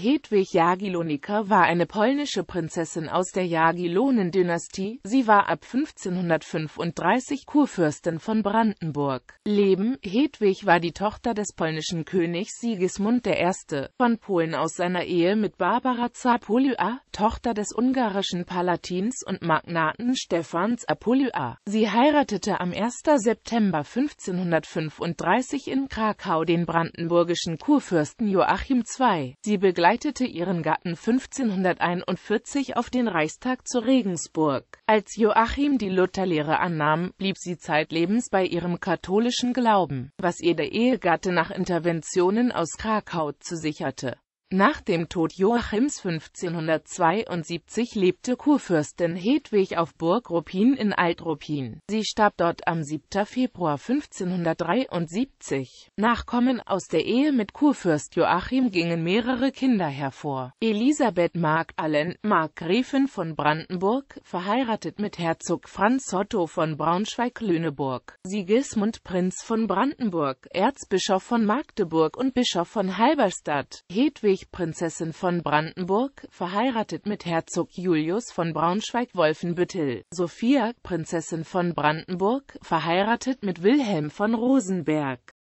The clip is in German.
Hedwig Jagiellonica war eine polnische Prinzessin aus der Jagiellonen-Dynastie, sie war ab 1535 Kurfürstin von Brandenburg. Leben Hedwig war die Tochter des polnischen Königs Sigismund I. von Polen aus seiner Ehe mit Barbara Zapoly'a, Tochter des ungarischen Palatins und Magnaten Stefans Zapoly'a. Sie heiratete am 1. September 1535 in Krakau den brandenburgischen Kurfürsten Joachim II. Sie begleitete begleitete ihren Gatten 1541 auf den Reichstag zu Regensburg. Als Joachim die Lutherlehre annahm, blieb sie zeitlebens bei ihrem katholischen Glauben, was ihr der Ehegatte nach Interventionen aus Krakau zusicherte nach dem Tod Joachims 1572 lebte Kurfürstin Hedwig auf Burg Ruppin in Alt-Ruppin. Sie starb dort am 7. Februar 1573. Nachkommen aus der Ehe mit Kurfürst Joachim gingen mehrere Kinder hervor. Elisabeth Magdalen, Markgräfin von Brandenburg, verheiratet mit Herzog Franz Otto von Braunschweig-Lüneburg, Sigismund Prinz von Brandenburg, Erzbischof von Magdeburg und Bischof von Halberstadt. Hedwig Lediglich Prinzessin von Brandenburg, verheiratet mit Herzog Julius von Braunschweig-Wolfenbüttel. Sophia, Prinzessin von Brandenburg, verheiratet mit Wilhelm von Rosenberg